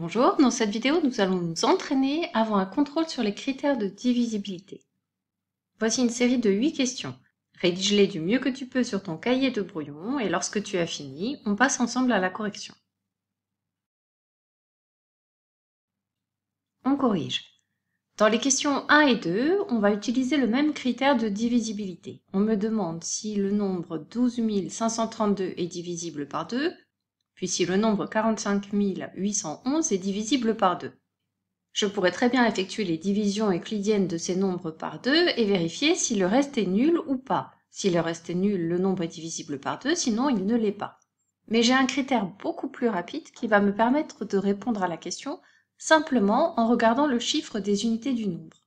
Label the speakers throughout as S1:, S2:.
S1: Bonjour, dans cette vidéo nous allons nous entraîner avant un contrôle sur les critères de divisibilité. Voici une série de 8 questions. Rédige-les du mieux que tu peux sur ton cahier de brouillon et lorsque tu as fini, on passe ensemble à la correction. On corrige. Dans les questions 1 et 2, on va utiliser le même critère de divisibilité. On me demande si le nombre 12532 est divisible par 2 puis si le nombre 45811 est divisible par 2. Je pourrais très bien effectuer les divisions euclidiennes de ces nombres par 2 et vérifier si le reste est nul ou pas. Si le reste est nul, le nombre est divisible par 2, sinon il ne l'est pas. Mais j'ai un critère beaucoup plus rapide qui va me permettre de répondre à la question simplement en regardant le chiffre des unités du nombre.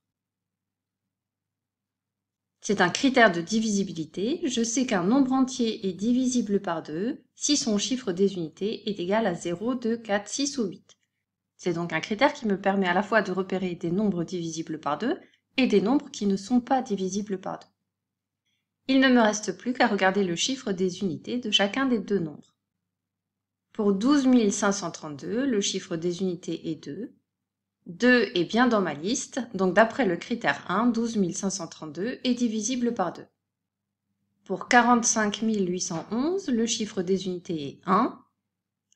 S1: C'est un critère de divisibilité. Je sais qu'un nombre entier est divisible par 2 si son chiffre des unités est égal à 0, 2, 4, 6 ou 8. C'est donc un critère qui me permet à la fois de repérer des nombres divisibles par 2 et des nombres qui ne sont pas divisibles par 2. Il ne me reste plus qu'à regarder le chiffre des unités de chacun des deux nombres. Pour 12 532, le chiffre des unités est 2, 2 est bien dans ma liste, donc d'après le critère 1, 12 532 est divisible par 2. Pour 45 811, le chiffre des unités est 1.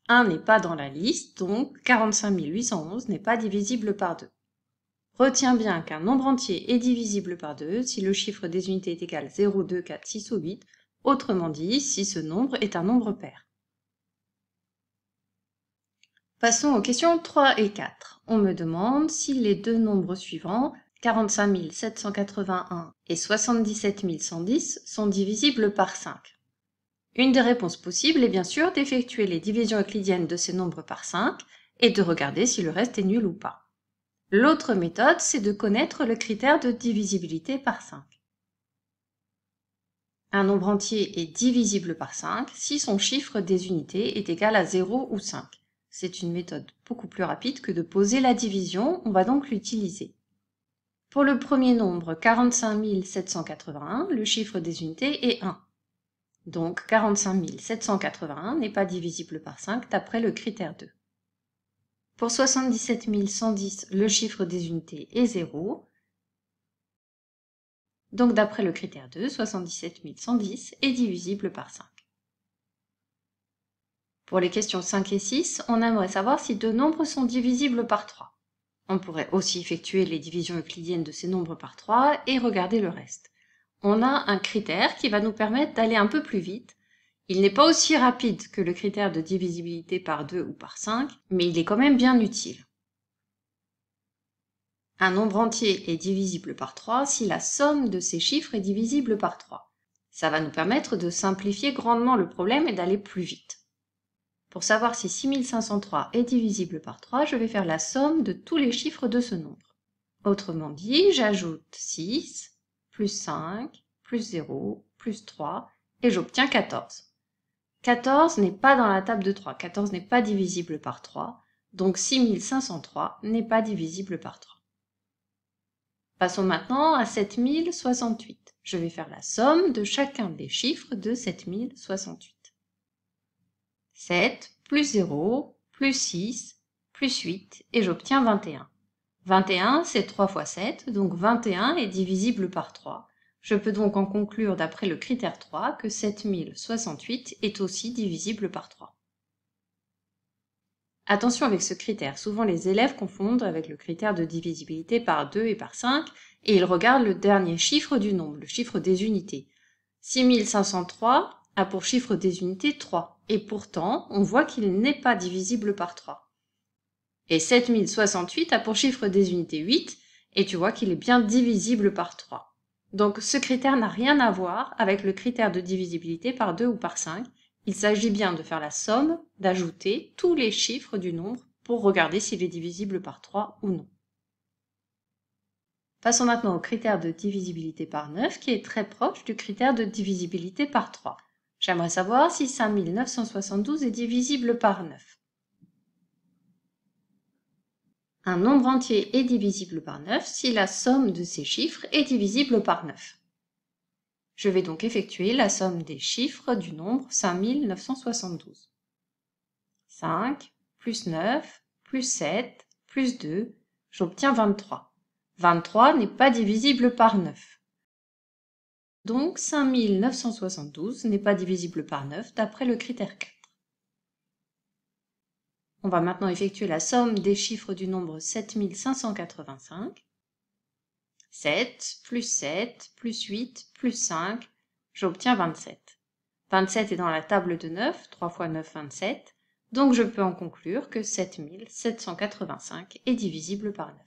S1: 1 n'est pas dans la liste, donc 45 811 n'est pas divisible par 2. Retiens bien qu'un nombre entier est divisible par 2 si le chiffre des unités est égal 0, 2, 4, 6 ou 8, autrement dit si ce nombre est un nombre pair. Passons aux questions 3 et 4. On me demande si les deux nombres suivants, 45 781 et 77 110, sont divisibles par 5. Une des réponses possibles est bien sûr d'effectuer les divisions euclidiennes de ces nombres par 5 et de regarder si le reste est nul ou pas. L'autre méthode, c'est de connaître le critère de divisibilité par 5. Un nombre entier est divisible par 5 si son chiffre des unités est égal à 0 ou 5. C'est une méthode beaucoup plus rapide que de poser la division, on va donc l'utiliser. Pour le premier nombre 45 781, le chiffre des unités est 1. Donc 45 781 n'est pas divisible par 5 d'après le critère 2. Pour 77 110, le chiffre des unités est 0. Donc d'après le critère 2, 77 110 est divisible par 5. Pour les questions 5 et 6, on aimerait savoir si deux nombres sont divisibles par 3. On pourrait aussi effectuer les divisions euclidiennes de ces nombres par 3 et regarder le reste. On a un critère qui va nous permettre d'aller un peu plus vite. Il n'est pas aussi rapide que le critère de divisibilité par 2 ou par 5, mais il est quand même bien utile. Un nombre entier est divisible par 3 si la somme de ces chiffres est divisible par 3. Ça va nous permettre de simplifier grandement le problème et d'aller plus vite. Pour savoir si 6503 est divisible par 3, je vais faire la somme de tous les chiffres de ce nombre. Autrement dit, j'ajoute 6, plus 5, plus 0, plus 3, et j'obtiens 14. 14 n'est pas dans la table de 3, 14 n'est pas divisible par 3, donc 6503 n'est pas divisible par 3. Passons maintenant à 7068. Je vais faire la somme de chacun des chiffres de 7068. 7 plus 0 plus 6 plus 8 et j'obtiens 21. 21, c'est 3 fois 7, donc 21 est divisible par 3. Je peux donc en conclure d'après le critère 3 que 7068 est aussi divisible par 3. Attention avec ce critère, souvent les élèves confondent avec le critère de divisibilité par 2 et par 5, et ils regardent le dernier chiffre du nombre, le chiffre des unités. 6503, a pour chiffre des unités 3, et pourtant on voit qu'il n'est pas divisible par 3. Et 7068 a pour chiffre des unités 8, et tu vois qu'il est bien divisible par 3. Donc ce critère n'a rien à voir avec le critère de divisibilité par 2 ou par 5, il s'agit bien de faire la somme, d'ajouter tous les chiffres du nombre pour regarder s'il est divisible par 3 ou non. Passons maintenant au critère de divisibilité par 9 qui est très proche du critère de divisibilité par 3. J'aimerais savoir si 5972 est divisible par 9. Un nombre entier est divisible par 9 si la somme de ces chiffres est divisible par 9. Je vais donc effectuer la somme des chiffres du nombre 5972. 5 plus 9 plus 7 plus 2, j'obtiens 23. 23 n'est pas divisible par 9. Donc 5972 n'est pas divisible par 9 d'après le critère 4. On va maintenant effectuer la somme des chiffres du nombre 7585. 7 plus 7 plus 8 plus 5, j'obtiens 27. 27 est dans la table de 9, 3 fois 9, 27, donc je peux en conclure que 7785 est divisible par 9.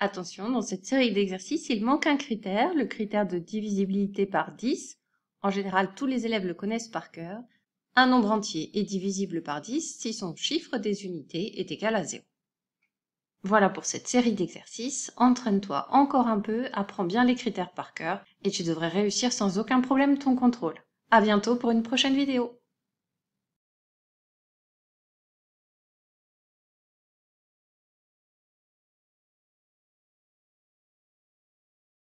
S1: Attention, dans cette série d'exercices, il manque un critère, le critère de divisibilité par 10. En général, tous les élèves le connaissent par cœur. Un nombre entier est divisible par 10 si son chiffre des unités est égal à 0. Voilà pour cette série d'exercices. Entraîne-toi encore un peu, apprends bien les critères par cœur et tu devrais réussir sans aucun problème ton contrôle. À bientôt pour une prochaine vidéo.